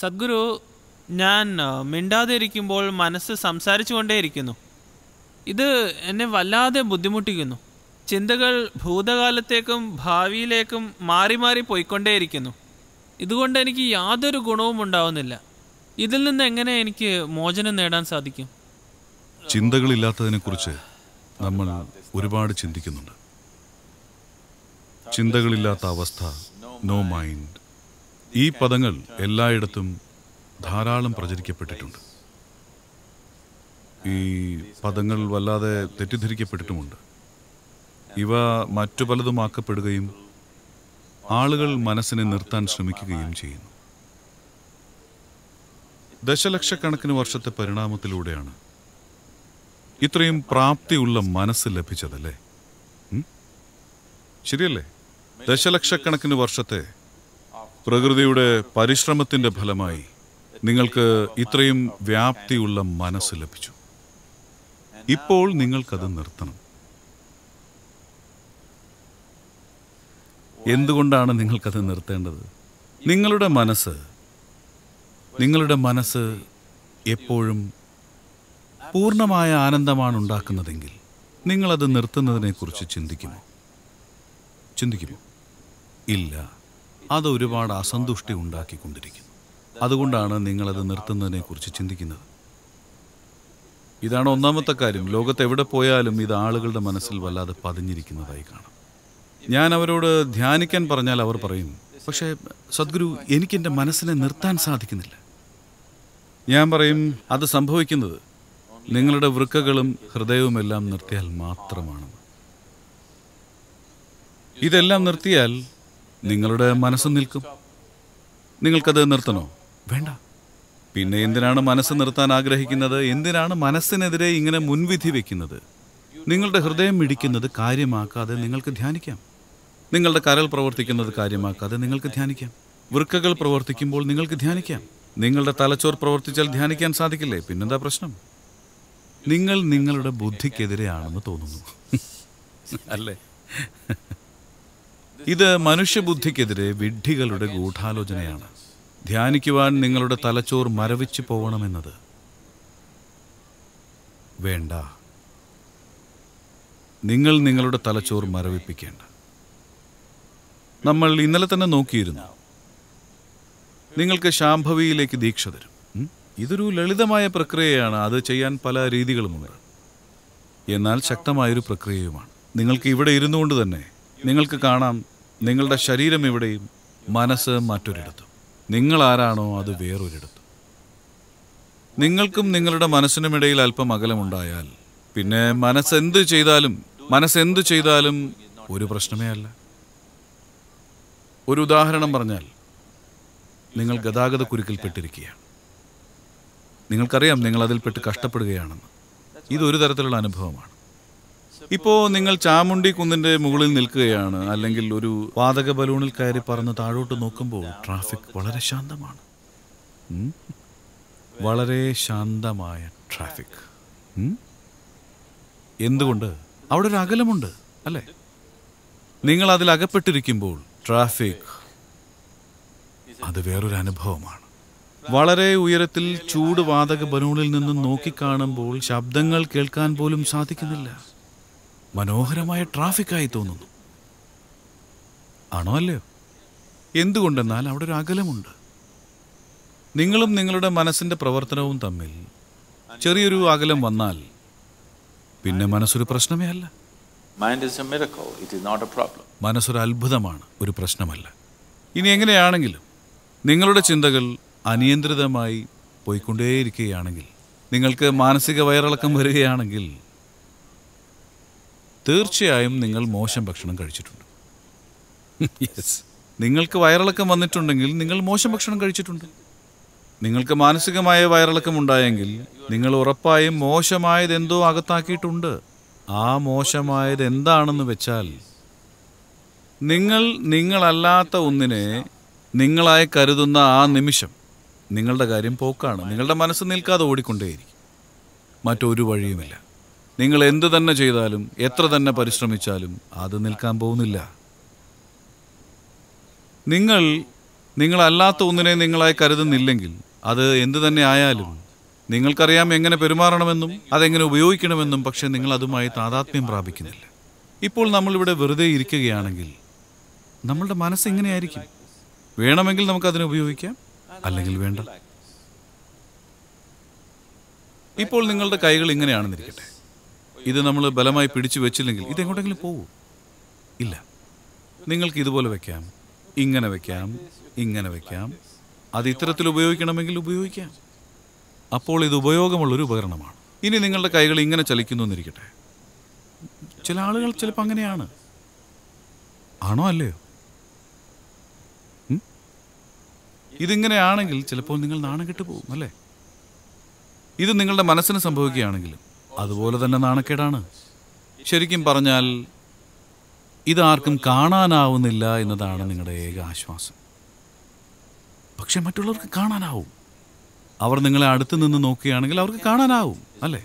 സദ്ഗുരു ഞാൻ മിണ്ടാതെ ഇരിക്കുമ്പോൾ മനസ്സ് സംസാരിച്ചു കൊണ്ടേയിരിക്കുന്നു ഇത് എന്നെ വല്ലാതെ ബുദ്ധിമുട്ടിക്കുന്നു ചിന്തകൾ ഭൂതകാലത്തേക്കും ഭാവിയിലേക്കും മാറി മാറി പോയിക്കൊണ്ടേയിരിക്കുന്നു ഇതുകൊണ്ട് എനിക്ക് യാതൊരു ഗുണവും ഉണ്ടാവുന്നില്ല ഇതിൽ നിന്ന് എങ്ങനെ എനിക്ക് മോചനം നേടാൻ സാധിക്കും ചിന്തകളില്ലാത്തതിനെക്കുറിച്ച് നമ്മൾ ഒരുപാട് ചിന്തിക്കുന്നുണ്ട് ചിന്തകളില്ലാത്ത അവസ്ഥ നോ മൈൻഡ് ഈ പദങ്ങൾ എല്ലായിടത്തും ധാരാളം പ്രചരിക്കപ്പെട്ടിട്ടുണ്ട് ഈ പദങ്ങൾ വല്ലാതെ തെറ്റിദ്ധരിക്കപ്പെട്ടിട്ടുമുണ്ട് ഇവ മറ്റു പലതുമാക്കപ്പെടുകയും ആളുകൾ മനസ്സിനെ നിർത്താൻ ശ്രമിക്കുകയും ചെയ്യുന്നു ദശലക്ഷക്കണക്കിന് വർഷത്തെ പരിണാമത്തിലൂടെയാണ് ഇത്രയും പ്രാപ്തിയുള്ള മനസ്സ് ലഭിച്ചതല്ലേ ശരിയല്ലേ ദശലക്ഷക്കണക്കിന് വർഷത്തെ പ്രകൃതിയുടെ പരിശ്രമത്തിൻ്റെ ഫലമായി നിങ്ങൾക്ക് ഇത്രയും വ്യാപ്തിയുള്ള മനസ്സ് ലഭിച്ചു ഇപ്പോൾ നിങ്ങൾക്കത് നിർത്തണം എന്തുകൊണ്ടാണ് നിങ്ങൾക്കത് നിർത്തേണ്ടത് നിങ്ങളുടെ മനസ്സ് നിങ്ങളുടെ മനസ്സ് എപ്പോഴും പൂർണ്ണമായ ആനന്ദമാണ് ഉണ്ടാക്കുന്നതെങ്കിൽ നിങ്ങളത് നിർത്തുന്നതിനെക്കുറിച്ച് ചിന്തിക്കുമോ ചിന്തിക്കുമോ ഇല്ല അത് ഒരുപാട് അസന്തുഷ്ടി ഉണ്ടാക്കിക്കൊണ്ടിരിക്കുന്നു അതുകൊണ്ടാണ് നിങ്ങളത് നിർത്തുന്നതിനെക്കുറിച്ച് ചിന്തിക്കുന്നത് ഇതാണ് ഒന്നാമത്തെ കാര്യം ലോകത്ത് എവിടെ പോയാലും ഇത് ആളുകളുടെ മനസ്സിൽ വല്ലാതെ പതിഞ്ഞിരിക്കുന്നതായി കാണാം ഞാൻ അവരോട് ധ്യാനിക്കാൻ പറഞ്ഞാൽ അവർ പറയും പക്ഷേ സദ്ഗുരു എനിക്കെൻ്റെ മനസ്സിനെ നിർത്താൻ സാധിക്കുന്നില്ല ഞാൻ പറയും അത് സംഭവിക്കുന്നത് നിങ്ങളുടെ വൃക്കകളും ഹൃദയവുമെല്ലാം നിർത്തിയാൽ മാത്രമാണ് ഇതെല്ലാം നിർത്തിയാൽ നിങ്ങളുടെ മനസ്സ് നിൽക്കും നിങ്ങൾക്കത് നിർത്തണോ വേണ്ട പിന്നെ എന്തിനാണ് മനസ്സ് നിർത്താൻ ആഗ്രഹിക്കുന്നത് എന്തിനാണ് മനസ്സിനെതിരെ ഇങ്ങനെ മുൻവിധി വെക്കുന്നത് നിങ്ങളുടെ ഹൃദയം ഇടിക്കുന്നത് കാര്യമാക്കാതെ നിങ്ങൾക്ക് ധ്യാനിക്കാം നിങ്ങളുടെ കരൽ പ്രവർത്തിക്കുന്നത് കാര്യമാക്കാതെ നിങ്ങൾക്ക് ധ്യാനിക്കാം വൃക്കകൾ പ്രവർത്തിക്കുമ്പോൾ നിങ്ങൾക്ക് ധ്യാനിക്കാം നിങ്ങളുടെ തലച്ചോർ പ്രവർത്തിച്ചാൽ ധ്യാനിക്കാൻ സാധിക്കില്ലേ പിന്നെന്താ പ്രശ്നം നിങ്ങൾ നിങ്ങളുടെ ബുദ്ധിക്കെതിരെയാണെന്ന് തോന്നുന്നു അല്ലേ ഇത് മനുഷ്യബുദ്ധിക്കെതിരെ വിഡ്ഢികളുടെ ഗൂഢാലോചനയാണ് ധ്യാനിക്കുവാൻ നിങ്ങളുടെ തലച്ചോർ മരവിച്ചു പോകണമെന്നത് വേണ്ട നിങ്ങൾ നിങ്ങളുടെ തലച്ചോർ മരവിപ്പിക്കേണ്ട നമ്മൾ ഇന്നലെ തന്നെ നോക്കിയിരുന്നു നിങ്ങൾക്ക് ശാംഭവിയിലേക്ക് ദീക്ഷ തരും ഇതൊരു ലളിതമായ പ്രക്രിയയാണ് അത് ചെയ്യാൻ പല രീതികളുമുണ്ട് എന്നാൽ ശക്തമായൊരു പ്രക്രിയയുമാണ് നിങ്ങൾക്ക് ഇവിടെ ഇരുന്നുകൊണ്ട് തന്നെ നിങ്ങൾക്ക് കാണാം നിങ്ങളുടെ ശരീരം ഇവിടെയും മനസ്സ് മറ്റൊരിടത്തും നിങ്ങൾ ആരാണോ അത് വേറൊരിടത്തും നിങ്ങൾക്കും നിങ്ങളുടെ മനസ്സിനുമിടയിൽ അല്പം അകലമുണ്ടായാൽ പിന്നെ മനസ്സെന്ത് ചെയ്താലും മനസ്സെന്ത് ചെയ്താലും ഒരു പ്രശ്നമേ അല്ല ഒരു ഉദാഹരണം പറഞ്ഞാൽ നിങ്ങൾ കുരുക്കിൽപ്പെട്ടിരിക്കുകയാണ് നിങ്ങൾക്കറിയാം നിങ്ങൾ അതിൽപ്പെട്ട് കഷ്ടപ്പെടുകയാണെന്ന് ഇതൊരു തരത്തിലുള്ള അനുഭവമാണ് ഇപ്പോൾ നിങ്ങൾ ചാമുണ്ടി കുന്നിന്റെ മുകളിൽ നിൽക്കുകയാണ് അല്ലെങ്കിൽ ഒരു വാതക ബലൂണിൽ കയറി പറന്ന് താഴോട്ട് നോക്കുമ്പോൾ ട്രാഫിക് വളരെ ശാന്തമാണ് വളരെ ശാന്തമായ ട്രാഫിക് എന്തുകൊണ്ട് അവിടെ ഒരു അകലമുണ്ട് അല്ലേ നിങ്ങൾ അതിൽ അകപ്പെട്ടിരിക്കുമ്പോൾ ട്രാഫിക് അത് വേറൊരു അനുഭവമാണ് വളരെ ഉയരത്തിൽ ചൂട് വാതക ബലൂണിൽ നിന്ന് നോക്കിക്കാണുമ്പോൾ ശബ്ദങ്ങൾ കേൾക്കാൻ പോലും സാധിക്കുന്നില്ല മനോഹരമായ ട്രാഫിക്കായി തോന്നുന്നു ആണോ അല്ലയോ എന്തുകൊണ്ടെന്നാൽ അവിടെ ഒരു അകലമുണ്ട് നിങ്ങളും നിങ്ങളുടെ മനസ്സിൻ്റെ പ്രവർത്തനവും തമ്മിൽ ചെറിയൊരു അകലം വന്നാൽ പിന്നെ മനസ്സൊരു പ്രശ്നമേ അല്ല മനസ്സൊരു അത്ഭുതമാണ് ഒരു പ്രശ്നമല്ല ഇനി എങ്ങനെയാണെങ്കിലും നിങ്ങളുടെ ചിന്തകൾ അനിയന്ത്രിതമായി പോയിക്കൊണ്ടേയിരിക്കുകയാണെങ്കിൽ നിങ്ങൾക്ക് മാനസിക വയറിളക്കം വരികയാണെങ്കിൽ തീർച്ചയായും നിങ്ങൾ മോശം ഭക്ഷണം കഴിച്ചിട്ടുണ്ട് യെസ് നിങ്ങൾക്ക് വയറിളക്കം വന്നിട്ടുണ്ടെങ്കിൽ നിങ്ങൾ മോശം ഭക്ഷണം കഴിച്ചിട്ടുണ്ട് നിങ്ങൾക്ക് മാനസികമായ വയറിളക്കം ഉണ്ടായെങ്കിൽ നിങ്ങൾ ഉറപ്പായും മോശമായത് എന്തോ അകത്താക്കിയിട്ടുണ്ട് ആ മോശമായത് എന്താണെന്ന് വെച്ചാൽ നിങ്ങൾ നിങ്ങളല്ലാത്ത ഒന്നിനെ നിങ്ങളായി കരുതുന്ന ആ നിമിഷം നിങ്ങളുടെ കാര്യം പോക്കാണ് നിങ്ങളുടെ മനസ്സ് നിൽക്കാതെ ഓടിക്കൊണ്ടേയിരിക്കും മറ്റൊരു വഴിയുമില്ല നിങ്ങൾ എന്തു തന്നെ ചെയ്താലും എത്ര തന്നെ പരിശ്രമിച്ചാലും അത് നിൽക്കാൻ പോകുന്നില്ല നിങ്ങൾ നിങ്ങളല്ലാത്ത ഒന്നിനെ നിങ്ങളായി കരുതുന്നില്ലെങ്കിൽ അത് എന്തു തന്നെ ആയാലും നിങ്ങൾക്കറിയാം എങ്ങനെ പെരുമാറണമെന്നും അതെങ്ങനെ ഉപയോഗിക്കണമെന്നും പക്ഷേ നിങ്ങൾ അതുമായി താതാത്മ്യം പ്രാപിക്കുന്നില്ല ഇപ്പോൾ നമ്മളിവിടെ വെറുതെ ഇരിക്കുകയാണെങ്കിൽ നമ്മളുടെ മനസ്സ് എങ്ങനെയായിരിക്കും വേണമെങ്കിൽ നമുക്ക് അതിനെ ഉപയോഗിക്കാം അല്ലെങ്കിൽ വേണ്ട ഇപ്പോൾ നിങ്ങളുടെ കൈകൾ ഇങ്ങനെയാണെന്നിരിക്കട്ടെ ഇത് നമ്മൾ ബലമായി പിടിച്ചു വെച്ചില്ലെങ്കിൽ ഇതെങ്ങോട്ടെങ്കിലും പോകൂ ഇല്ല നിങ്ങൾക്ക് ഇതുപോലെ വെക്കാം ഇങ്ങനെ വെക്കാം ഇങ്ങനെ വെക്കാം അത് ഇത്തരത്തിൽ ഉപയോഗിക്കണമെങ്കിൽ ഉപയോഗിക്കാം അപ്പോൾ ഇത് ഉപയോഗമുള്ളൊരു ഉപകരണമാണ് ഇനി നിങ്ങളുടെ കൈകൾ ഇങ്ങനെ ചലിക്കുന്നു എന്നിരിക്കട്ടെ ചില ആളുകൾ ചിലപ്പോൾ അങ്ങനെയാണ് ആണോ അല്ലയോ ഇതിങ്ങനെയാണെങ്കിൽ ചിലപ്പോൾ നിങ്ങൾ നാണം കെട്ടുപോകും പോകും അല്ലേ ഇത് നിങ്ങളുടെ മനസ്സിന് സംഭവിക്കുകയാണെങ്കിലും അതുപോലെ തന്നെ നാണക്കേടാണ് ശരിക്കും പറഞ്ഞാൽ ഇതാർക്കും കാണാനാവുന്നില്ല എന്നതാണ് നിങ്ങളുടെ ഏക ആശ്വാസം പക്ഷെ മറ്റുള്ളവർക്ക് കാണാനാവും അവർ നിങ്ങളെ അടുത്ത് നിന്ന് നോക്കുകയാണെങ്കിൽ അവർക്ക് കാണാനാവും അല്ലേ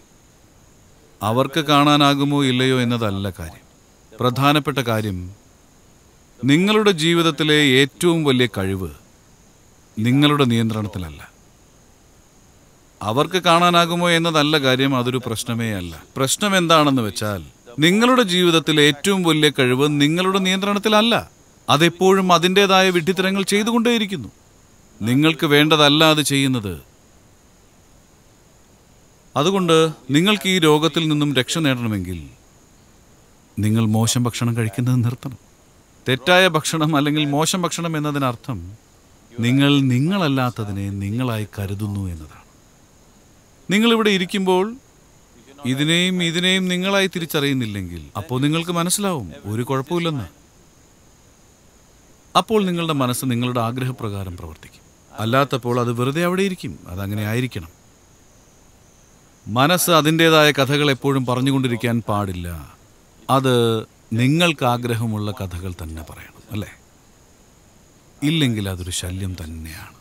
അവർക്ക് കാണാനാകുമോ ഇല്ലയോ എന്നതല്ല കാര്യം പ്രധാനപ്പെട്ട കാര്യം നിങ്ങളുടെ ജീവിതത്തിലെ ഏറ്റവും വലിയ കഴിവ് നിങ്ങളുടെ നിയന്ത്രണത്തിലല്ല അവർക്ക് കാണാനാകുമോ എന്നതല്ല കാര്യം അതൊരു പ്രശ്നമേ അല്ല പ്രശ്നം എന്താണെന്ന് വെച്ചാൽ നിങ്ങളുടെ ജീവിതത്തിലെ ഏറ്റവും വലിയ കഴിവ് നിങ്ങളുടെ നിയന്ത്രണത്തിലല്ല അതെപ്പോഴും അതിൻ്റെതായ വിഡ്ഢിത്തരങ്ങൾ ചെയ്തുകൊണ്ടേയിരിക്കുന്നു നിങ്ങൾക്ക് വേണ്ടതല്ല അത് ചെയ്യുന്നത് അതുകൊണ്ട് നിങ്ങൾക്ക് ഈ രോഗത്തിൽ നിന്നും രക്ഷ നേടണമെങ്കിൽ നിങ്ങൾ മോശം ഭക്ഷണം കഴിക്കുന്നത് നിർത്തണം തെറ്റായ ഭക്ഷണം അല്ലെങ്കിൽ മോശം ഭക്ഷണം എന്നതിനർത്ഥം നിങ്ങൾ നിങ്ങളല്ലാത്തതിനെ നിങ്ങളായി കരുതുന്നു എന്നതാണ് നിങ്ങളിവിടെ ഇരിക്കുമ്പോൾ ഇതിനെയും ഇതിനെയും നിങ്ങളായി തിരിച്ചറിയുന്നില്ലെങ്കിൽ അപ്പോൾ നിങ്ങൾക്ക് മനസ്സിലാവും ഒരു കുഴപ്പമില്ലെന്ന് അപ്പോൾ നിങ്ങളുടെ മനസ്സ് നിങ്ങളുടെ ആഗ്രഹപ്രകാരം പ്രവർത്തിക്കും അല്ലാത്തപ്പോൾ അത് വെറുതെ അവിടെ ഇരിക്കും അതങ്ങനെ ആയിരിക്കണം മനസ്സ് അതിൻ്റേതായ കഥകൾ എപ്പോഴും പറഞ്ഞുകൊണ്ടിരിക്കാൻ പാടില്ല അത് നിങ്ങൾക്ക് ആഗ്രഹമുള്ള കഥകൾ തന്നെ പറയണം അല്ലേ ഇല്ലെങ്കിൽ അതൊരു ശല്യം തന്നെയാണ്